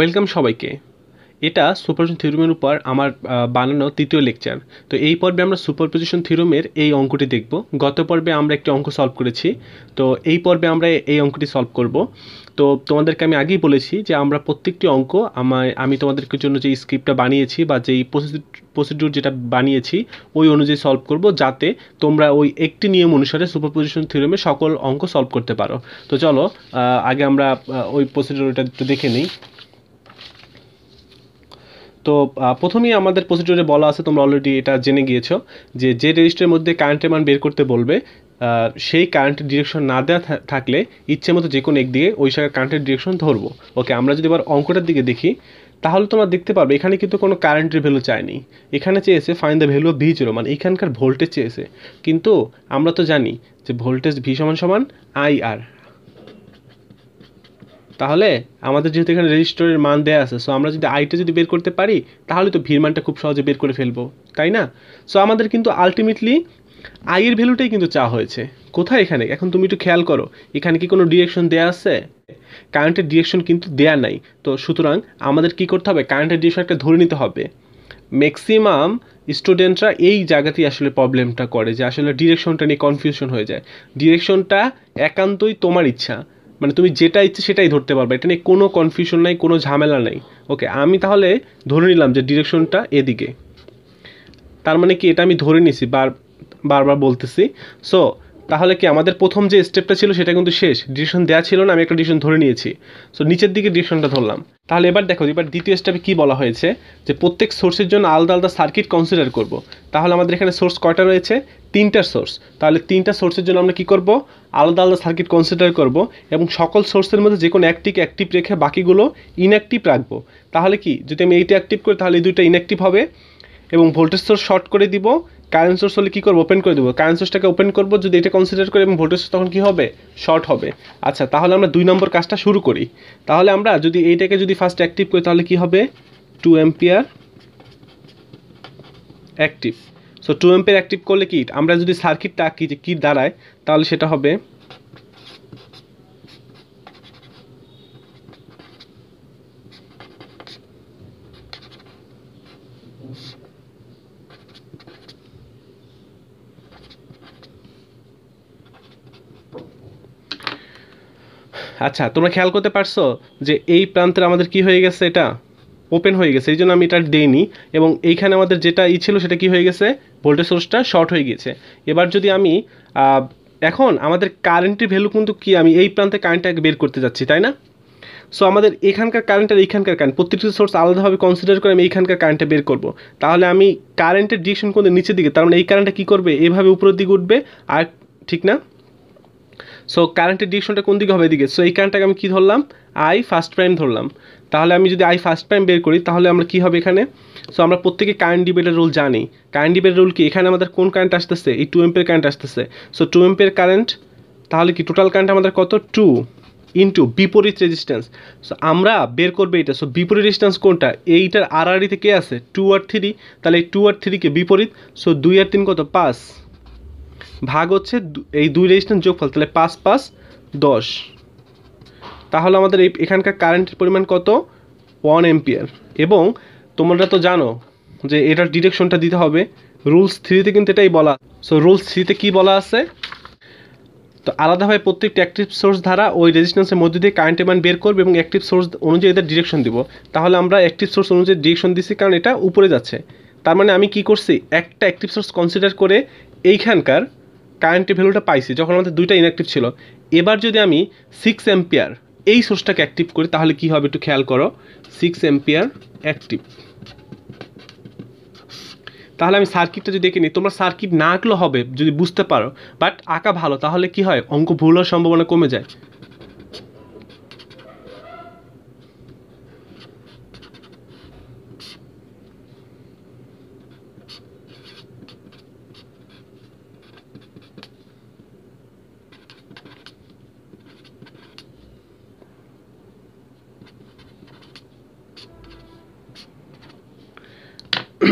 welcome সবাইকে এটা superposition থিরোমের উপর আমার বানানো তৃতীয় লেকচার তো এই পর্বে আমরা সুপারপজিশন থিরোমের এই অঙ্কটি দেখব গত পর্বে আমরা একটি অঙ্ক সলভ করেছি তো এই পর্বে আমরা এই অঙ্কটি সলভ করব তো তোমাদেরকে আমি আগেই বলেছি যে আমরা প্রত্যেকটি অঙ্ক আমার আমি তোমাদেরকে জন্য যে স্ক্রিপ্টটা বানিয়েছি বা যেই প্রসিডিউর যেটা বানিয়েছি ওই অনুযায়ী সলভ করব যাতে তোমরা ওই একটি নিয়ম অনুসারে সুপারপজিশন থিরোমে সকল অঙ্ক সলভ করতে পারো তো চলো আগে আমরা ওই প্রসিডিউরটা একটু দেখে নিই তো প্রথমেই আমাদের প্রসিডিউরে বলা আছে তোমরা অলরেডি এটা জেনে গিয়েছো যে যে রেজিস্টারের মধ্যে কারেন্টের মান বের করতে বলবে সেই কারেন্টের ডিরেকশন না দেওয়া থাকলে ইচ্ছে মতো যে কোনো একদিকে ওই শাখার কারেন্টের ডিরেকশন ধরবো ওকে আমরা যদি এবার অঙ্কটার দিকে দেখি তাহলে তোমরা দেখতে পারবে এখানে কিন্তু কোনো কারেন্টের ভ্যালু চায়নি এখানে চেয়েছে find the value of V zero মানে এখানকার ভোল্টেজ চেয়েছে কিন্তু আমরা তো জানি যে ভোল্টেজ ভি সমান সমান আই আর তাহলে আমাদের যেহেতু এখানে রেজিস্টারের মান দেওয়া আছে সো আমরা যদি আইটা যদি বের করতে পারি তাহলে তো ভির মানটা খুব সহজে বের করে ফেলবো তাই না সো আমাদের কিন্তু আলটিমেটলি এর ভ্যালুটাই কিন্তু চা হয়েছে কোথায় এখানে এখন তুমি একটু খেয়াল করো এখানে কি কোনো ডিরেকশন দেয়া আছে কারেন্টের ডিরেকশন কিন্তু দেয়া নাই তো সুতরাং আমাদের কি করতে হবে কারেন্টের ডিরেকশনটা ধরে নিতে হবে ম্যাক্সিমাম স্টুডেন্টরা এই জায়গাতেই আসলে প্রবলেমটা করে যে আসলে ডিরেকশনটা নিয়ে কনফিউশন হয়ে যায় ডিরেকশনটা একান্তই তোমার ইচ্ছা মানে তুমি যেটা ইচ্ছে সেটাই ধরতে পারবে এটা নিয়ে কোনো কনফিউশন নাই কোনো ঝামেলা নাই ওকে আমি তাহলে ধরে নিলাম যে ডিরেকশনটা এদিকে তার মানে কি এটা আমি ধরে নিছি বার বারবার বলতেছি সো তাহলে কি আমাদের প্রথম যে স্টেপটা ছিল সেটা কিন্তু শেষ ডিসিশন দেওয়া ছিল না আমি একটা ডিসিশন ধরে নিয়েছি সো নিচের দিকে ডিসিশনটা ধরলাম তাহলে এবার দেখো এবার দ্বিতীয় স্টেপে কী বলা হয়েছে যে প্রত্যেক সোর্সের জন্য আলাদা আলাদা সার্কিট কনসিডার করব তাহলে আমাদের এখানে সোর্স কয়টা রয়েছে তিনটা সোর্স তাহলে তিনটা সোর্সের জন্য আমরা কি করব আলাদা আলাদা সার্কিট কনসিডার করব এবং সকল সোর্সের মধ্যে যে কোনো একটিকে অ্যাক্টিভ রেখে বাকিগুলো ইনঅ্যাক্টিভ রাখবো তাহলে কি যদি আমি এইটা অ্যাক্টিভ করি তাহলে এই দুইটা ইনঅ্যাক্টিভ হবে এবং ভোল্টেজ সোর্স শর্ট করে দিব কারেন্ট সোর্স হলে কী করবো ওপেন করে দেবো কারেন্ট সোর্সটাকে ওপেন করবো যদি এটা কনসিডার করি এবং ভোল্টেজ তখন কী হবে শর্ট হবে আচ্ছা তাহলে আমরা দুই নম্বর কাজটা শুরু করি তাহলে আমরা যদি এইটাকে যদি ফার্স্ট অ্যাক্টিভ করি তাহলে কী হবে two ampere active so two ampere active করলে কি আমরা যদি সার্কিটটা আঁকি যে কী দাঁড়ায় তাহলে সেটা হবে আচ্ছা তোমরা খেয়াল করতে পারছো যে এই প্রান্তের আমাদের কি হয়ে গেছে এটা ওপেন হয়ে গেছে এই জন্য আমি এটা দেইনি এবং এইখানে আমাদের যেটা ই ছিল সেটা কি হয়ে গেছে ভোল্টেজ সোর্সটা শর্ট হয়ে গিয়েছে এবার যদি আমি এখন আমাদের কারেন্টের ভ্যালু কিন্তু কি আমি এই প্রান্তে কারেন্টটাকে বের করতে যাচ্ছি তাই না সো আমাদের এখানকার কারেন্ট আর এইখানকার কারেন্ট প্রত্যেকটি সোর্স আলাদাভাবে কনসিডার করে আমি এইখানকার কারেন্টটা বের করব তাহলে আমি কারেন্টের ডিরেকশন কোন নিচের দিকে তার মানে এই কারেন্টটা কী করবে এভাবে উপরের দিকে উঠবে আর ঠিক না সো কারেন্টের ডিরেকশনটা কোন দিকে হবে এদিকে সো এই কারেন্টটাকে আমি কী ধরলাম আই ফার্স্ট প্রাইম ধরলাম তাহলে আমি যদি আই ফার্স্ট প্রাইম বের করি তাহলে আমরা কী হবে এখানে সো আমরা প্রত্যেকে কারেন্ট ডিবেটের রুল জানি কারেন্ট ডিবেটের রুল কি এখানে আমাদের কোন কারেন্ট আসতেছে এই টু এম্পের কারেন্ট আসতেছে সো টু এম্পের কারেন্ট তাহলে কি টোটাল কারেন্ট আমাদের কত টু ইন্টু বিপরীত রেজিস্ট্যান্স সো আমরা বের করবো এটা সো বিপরীত রেজিস্ট্যান্স কোনটা এইটার আড়াআড়িতে কে আছে টু আর থ্রি তাহলে এই টু আর থ্রিকে বিপরীত সো দুই আর তিন কত পাঁচ ভাগ হচ্ছে এই দুই রেজিস্ট্যান্স যোগফল তাহলে পাঁচ পাঁচ দশ তাহলে আমাদের এই এখানকার কারেন্টের পরিমাণ কত ওয়ান এম্পিয়ার এবং তোমরা তো জানো যে এটার ডিরেকশনটা দিতে হবে রুলস থ্রিতে কিন্তু এটাই বলা সো রুলস থ্রিতে কী বলা আছে তো আলাদাভাবে প্রত্যেকটা অ্যাক্টিভ সোর্স দ্বারা ওই রেজিস্ট্যান্সের মধ্যে দিয়ে কারেন্টের মান বের করবে এবং অ্যাক্টিভ সোর্স অনুযায়ী এদের ডিরেকশন দিব তাহলে আমরা অ্যাক্টিভ সোর্স অনুযায়ী ডিরেকশন দিচ্ছি কারণ এটা উপরে যাচ্ছে তার মানে আমি কি করছি একটা অ্যাক্টিভ সোর্স কনসিডার করে এইখানকার কারেন্টের ভ্যালুটা পাইছি যখন আমাদের দুইটা ইনঅ্যাক্টিভ ছিল এবার যদি আমি সিক্স এম্পিয়ার এই সোর্সটাকে অ্যাক্টিভ করি তাহলে কি হবে একটু খেয়াল করো সিক্স এম্পিয়ার অ্যাক্টিভ তাহলে আমি সার্কিটটা যদি দেখে নিই তোমরা সার্কিট না আঁকলেও হবে যদি বুঝতে পারো বাট আঁকা ভালো তাহলে কি হয় অঙ্ক ভুল হওয়ার সম্ভাবনা কমে যায়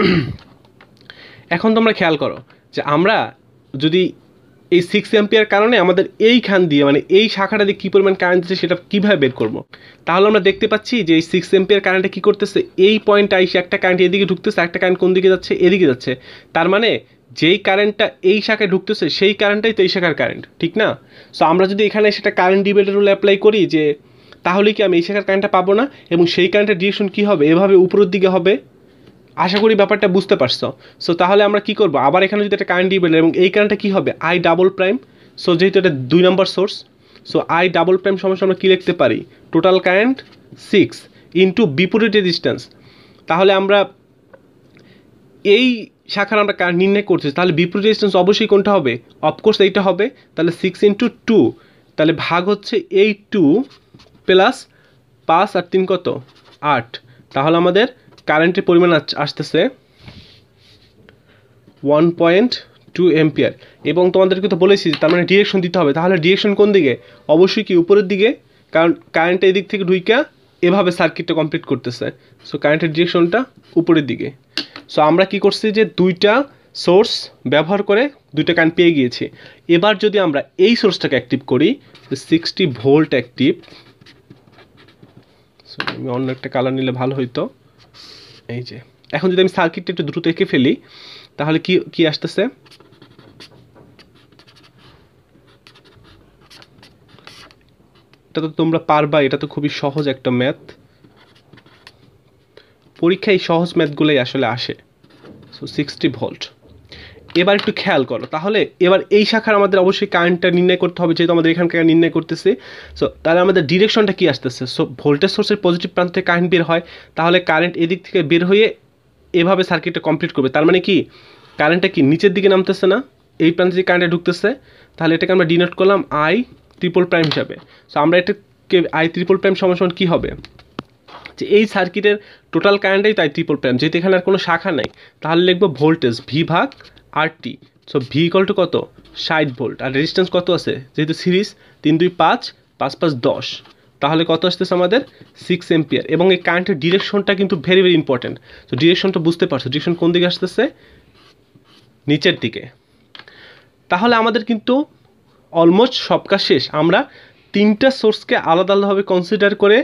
এখন তোমরা খেয়াল করো যে আমরা যদি এই সিক্স অ্যাম্পিয়ার কারণে আমাদের এইখান দিয়ে মানে এই শাখাটা দিয়ে কী পরিমাণ কারেন্ট দিচ্ছে সেটা কীভাবে বের করবো তাহলে আমরা দেখতে পাচ্ছি যে এই সিক্স এম্পিয়ার কারেন্টটা কী করতেছে এই পয়েন্টটা এসে একটা কারেন্ট এদিকে ঢুকতেছে একটা কারেন্ট কোন দিকে যাচ্ছে এদিকে যাচ্ছে তার মানে যেই কারেন্টটা এই শাখায় ঢুকতেছে সেই কারেন্টটাই তো এই শাখার কারেন্ট ঠিক না সো আমরা যদি এখানে সেটা কারেন্ট ডিবেটার রুল অ্যাপ্লাই করি যে তাহলে কি আমি এই শাখার কারেন্টটা পাবো না এবং সেই কারেন্টের ডিরেকশন কী হবে এভাবে উপরের দিকে হবে আশা করি ব্যাপারটা বুঝতে পারছো সো তাহলে আমরা কি করব আবার এখানে যদি একটা কারেন্ট ডিপেন্ডেন্ট এবং এই কারেন্টটা কী হবে আই ডাবল প্রাইম সো যেহেতু এটা দুই নম্বর source so I double prime সমস্যা আমরা কী লিখতে পারি টোটাল কারেন্ট সিক্স ইন্টু বিপরীত রেজিস্ট্যান্স তাহলে আমরা এই শাখার আমরা কারেন্ট নির্ণয় করছি তাহলে বিপরীত রেজিস্ট্যান্স অবশ্যই কোনটা হবে অফকোর্স এইটা হবে তাহলে সিক্স ইন্টু টু তাহলে ভাগ হচ্ছে এই টু প্লাস পাঁচ আর তিন কত আট তাহলে আমাদের কারেন্টের পরিমাণ আসতেছে ওয়ান পয়েন্ট টু এম্পিয়ার এবং তোমাদেরকে তো বলেছি তার মানে ডিরেকশন দিতে হবে তাহলে ডিরেকশন কোন দিকে অবশ্যই কি উপরের দিকে কারণ কারেন্ট এদিক থেকে ঢুইকা এভাবে সার্কিটটা কমপ্লিট করতেছে সো কারেন্টের ডিরেকশনটা উপরের দিকে সো আমরা কি করছি যে দুইটা সোর্স ব্যবহার করে দুইটা কারেন্ট পেয়ে গিয়েছি এবার যদি আমরা এই সোর্সটাকে অ্যাক্টিভ করি সিক্সটি ভোল্ট অ্যাক্টিভ সো আমি অন্য একটা কালার নিলে ভালো হইতো এই যে এখন যদি আমি সার্কিটটা একটু দ্রুত এঁকে ফেলি তাহলে কি কি আসতেছে এটা তো তোমরা পারবা এটা তো খুবই সহজ একটা ম্যাথ পরীক্ষায় সহজ ম্যাথগুলোই আসলে আসে সো সিক্সটি ভোল্ট এবার একটু খেয়াল করো তাহলে এবার এই শাখার আমাদের অবশ্যই কারেন্টটা নির্ণয় করতে হবে যেহেতু আমাদের এখানকার নির্ণয় করতেছে সো তাহলে আমাদের ডিরেকশনটা কী আসতেছে সো ভোল্টেজ সোর্সের পজিটিভ প্রান্ত থেকে কারেন্ট বের হয় তাহলে কারেন্ট এদিক থেকে বের হয়ে এভাবে সার্কিটটা কমপ্লিট করবে তার মানে কি কারেন্টটা কি নিচের দিকে নামতেছে না এই প্রান্তে যে কারেন্টটা ঢুকতেছে তাহলে এটাকে আমরা ডিনোট করলাম আই ট্রিপল প্রাইম হিসাবে সো আমরা এটাকে আই ট্রিপল প্রাইম সমান কী হবে যে এই সার্কিটের টোটাল কারেন্টেই তাই ট্রিপল প্রাইম যেহেতু এখানে আর কোনো শাখা নাই তাহলে লিখবো ভোল্টেজ ভি ভাগ RT so V equal to কত ষাট ভোল্ট আর রেজিস্ট্যান্স কত আছে যেহেতু সিরিজ তিন দুই পাঁচ পাঁচ পাঁচ দশ তাহলে কত আসতেছে আমাদের সিক্স এম্পিয়ার এবং এই কারেন্টের ডিরেকশনটা কিন্তু ভেরি ভেরি ইম্পর্টেন্ট তো ডিরেকশনটা বুঝতে পারছো ডিরেকশন কোন দিকে আসতেছে নিচের দিকে তাহলে আমাদের কিন্তু অলমোস্ট সব কাজ শেষ আমরা তিনটা সোর্সকে আলাদা আলাদাভাবে কনসিডার করে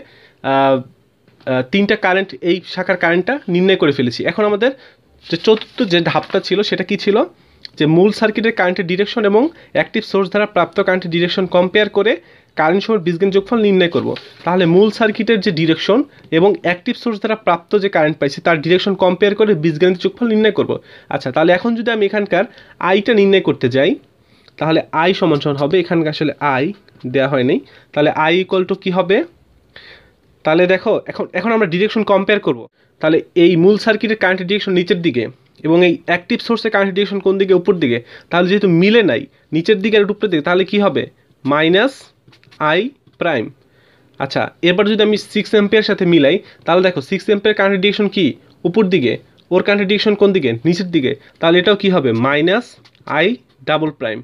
তিনটা কারেন্ট এই শাখার কারেন্টটা নির্ণয় করে ফেলেছি এখন আমাদের যে চতুর্থ যে ধাপটা ছিল সেটা কি ছিল যে মূল সার্কিটের কারেন্টের ডিরেকশন এবং অ্যাক্টিভ সোর্স দ্বারা প্রাপ্ত কারেন্টের ডিরেকশন কম্পেয়ার করে কারেন্ট সময়ের বিজ্ঞান যোগফল নির্ণয় করব তাহলে মূল সার্কিটের যে ডিরেকশন এবং অ্যাক্টিভ সোর্স দ্বারা প্রাপ্ত যে কারেন্ট পাইছে তার ডিরেকশন কম্পেয়ার করে বীজগণিত যোগফল নির্ণয় করব আচ্ছা তাহলে এখন যদি আমি এখানকার আইটা নির্ণয় করতে যাই তাহলে আই সমান সমান হবে এখানকার আসলে আই দেওয়া হয়নি তাহলে আই ইকুয়াল টু কী হবে তাহলে দেখো এখন এখন আমরা ডিরেকশন কম্পেয়ার করব তাহলে এই মূল সার্কিটের কারেন্টের ডিরেকশন নিচের দিকে এবং এই অ্যাক্টিভ সোর্সের কারেন্টের ডিরেকশন কোন দিকে উপর দিকে তাহলে যেহেতু মিলে নাই নিচের দিকে আর উপরের দিকে তাহলে কী হবে মাইনাস আই প্রাইম আচ্ছা এরপর যদি আমি সিক্স এম্পের সাথে মিলাই তাহলে দেখো সিক্স এম্পের কারেন্টের ডিরেকশন কী উপর দিকে ওর কারেন্টের ডিরেকশন কোন দিকে নিচের দিকে তাহলে এটাও কী হবে মাইনাস আই ডাবল প্রাইম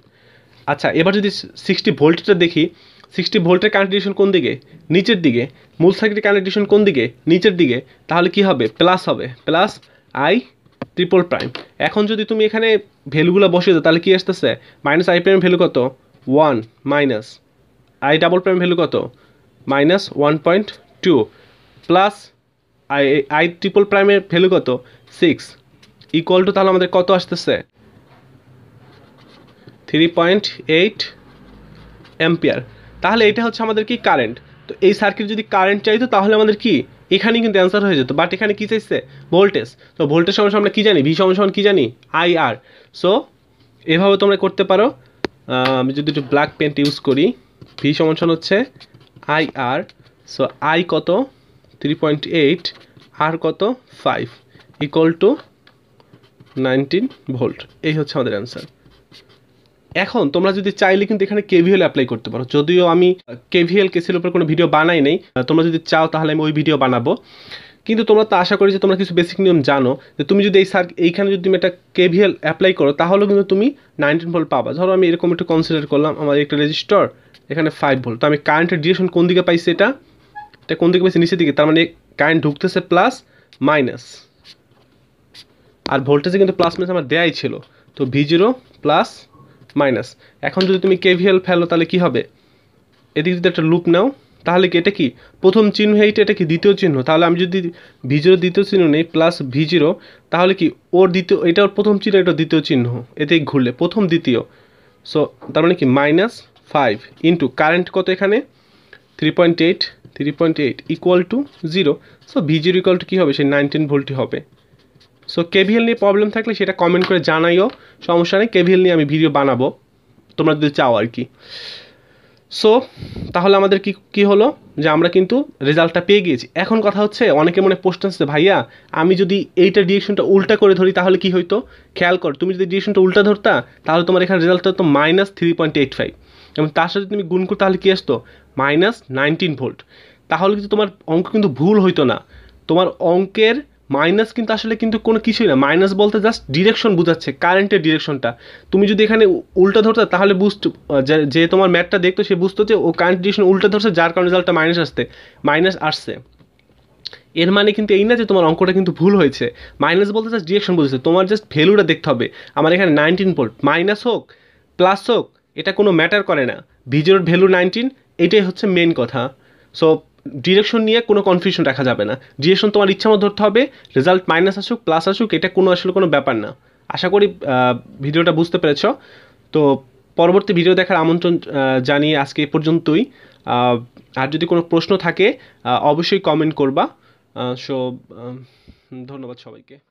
আচ্ছা এবার যদি সিক্সটি ভোল্টেজটা দেখি সিক্সটি ভোল্টের কারেন্ট ডিভিশন কোন দিকে নিচের দিকে মূল সার্কিটের কারেন্ট ডিভিশন কোন দিকে নিচের দিকে তাহলে কি হবে প্লাস হবে প্লাস আই ট্রিপল প্রাইম এখন যদি তুমি এখানে ভ্যালুগুলো বসিয়ে দাও তাহলে কী আসতেছে মাইনাস আই প্রাইম ভ্যালু কত one minus I double prime value কত minus one point two plus I I triple প্রাইমের ভ্যালু কত সিক্স ইকুয়াল টু তাহলে আমাদের কত আসতেছে থ্রি পয়েন্ট এইট অ্যাম্পিয়ার তাহলে এটা হচ্ছে আমাদের কি কারেন্ট তো এই সার্কিট যদি কারেন্ট চাইতো তাহলে আমাদের কি এখানে কিন্তু অ্যান্সার হয়ে যেত বাট এখানে কী চাইছে ভোল্টেজ তো ভোল্টেজ সমস্যা আমরা কী জানি ভি সমস্যা কী জানি আই আর সো এভাবে তোমরা করতে পারো আমি যদি একটু ব্ল্যাক পেন্ট ইউজ করি ভি সমস্যা হচ্ছে আই আর সো আই কত থ্রি পয়েন্ট এইট আর কত five equal to nineteen volt এই হচ্ছে আমাদের অ্যান্সার এখন তোমরা যদি চাইলে কিন্তু এখানে কেভিএল অ্যাপ্লাই করতে পারো যদিও আমি কেভিএল কেসের উপর কোনো ভিডিও বানাই নেই তোমরা যদি চাও তাহলে আমি ওই ভিডিও বানাবো কিন্তু তোমরা তো আশা করি যে তোমরা কিছু বেসিক নিয়ম জানো যে তুমি যদি এই সার এইখানে যদি তুমি একটা কেভিএল অ্যাপ্লাই করো তাহলেও কিন্তু তুমি নাইনটিন ভোল্ট পাবা ধরো আমি এরকম একটু কনসিডার করলাম আমার একটা রেজিস্টার এখানে ফাইভ ভোল্ট তো আমি কারেন্টের ডিরেকশন কোন দিকে পাইছি এটা এটা কোন দিকে পাইছি নিচের দিকে তার মানে কারেন্ট ঢুকতেছে প্লাস মাইনাস আর ভোল্টেজে কিন্তু প্লাস মাইনাস আমার দেয়াই ছিল তো ভি জিরো প্লাস মাইনাস এখন যদি তুমি কেভিএল ফেলো তাহলে কি হবে এদিকে যদি একটা লুপ নাও তাহলে কি এটা কি প্রথম চিহ্ন এইটা এটা কি দ্বিতীয় চিহ্ন তাহলে আমি যদি ভি জিরো দ্বিতীয় চিহ্ন নেই প্লাস ভি জিরো তাহলে কি ওর দ্বিতীয় এটা ওর প্রথম চিহ্ন এটা দ্বিতীয় চিহ্ন এতে ঘুরলে প্রথম দ্বিতীয় সো তার মানে কি মাইনাস ফাইভ ইন্টু কারেন্ট কত এখানে three point eight three point eight equal to zero so V zero equal to কী হবে সেই নাইনটিন ভোল্টই হবে সো কেভিএল নিয়ে প্রবলেম থাকলে সেটা কমেন্ট করে জানাইও সমস্যা নেই কেভিএল নিয়ে আমি ভিডিও বানাবো তোমরা যদি চাও আর কি সো তাহলে আমাদের কি কি হলো যে আমরা কিন্তু রেজাল্টটা পেয়ে গিয়েছি এখন কথা হচ্ছে অনেকে মনে প্রশ্ন আসছে ভাইয়া আমি যদি এইটা ডিরেকশনটা উল্টা করে ধরি তাহলে কি হইতো খেয়াল কর তুমি যদি ডিরেকশনটা উল্টা ধরতা তাহলে তোমার এখানে রেজাল্টটা তো minus three point eight five এবং তার সাথে তুমি গুণ করো তাহলে কী আসতো মাইনাস নাইনটিন ভোল্ট তাহলে কিন্তু তোমার অঙ্ক কিন্তু ভুল হইতো না তোমার অঙ্কের মাইনাস কিন্তু আসলে কিন্তু কোনো কিছুই না মাইনাস বলতে জাস্ট ডিরেকশন বোঝাচ্ছে কারেন্টের ডিরেকশনটা তুমি যদি এখানে উল্টা ধরতে তাহলে বুঝত যে তোমার ম্যাটটা দেখতো সে বুঝতো যে ও কারেন্ট ডিরেকশন উল্টা ধরছে যার কারণে রেজাল্টটা মাইনাস আসতে মাইনাস আসছে এর মানে কিন্তু এই না যে তোমার অঙ্কটা কিন্তু ভুল হয়েছে মাইনাস বলতে জাস্ট ডিরেকশন বুঝেছে তোমার জাস্ট ভ্যালুটা দেখতে হবে আমার এখানে নাইনটিন ভোল্ট মাইনাস হোক প্লাস হোক এটা কোনো ম্যাটার করে না ভিজোর ভ্যালু নাইনটিন এটাই হচ্ছে মেন কথা সো ডিরেকশন নিয়ে কোনো কনফিউশন রাখা যাবে না ডিরেকশন তোমার ইচ্ছা মতো ধরতে হবে রেজাল্ট মাইনাস আসুক প্লাস আসুক এটা কোনো আসলে কোনো ব্যাপার না আশা করি ভিডিওটা বুঝতে পেরেছ তো পরবর্তী ভিডিও দেখার আমন্ত্রণ জানিয়ে আজকে এ পর্যন্তই আর যদি কোনো প্রশ্ন থাকে অবশ্যই কমেন্ট করবা সো ধন্যবাদ সবাইকে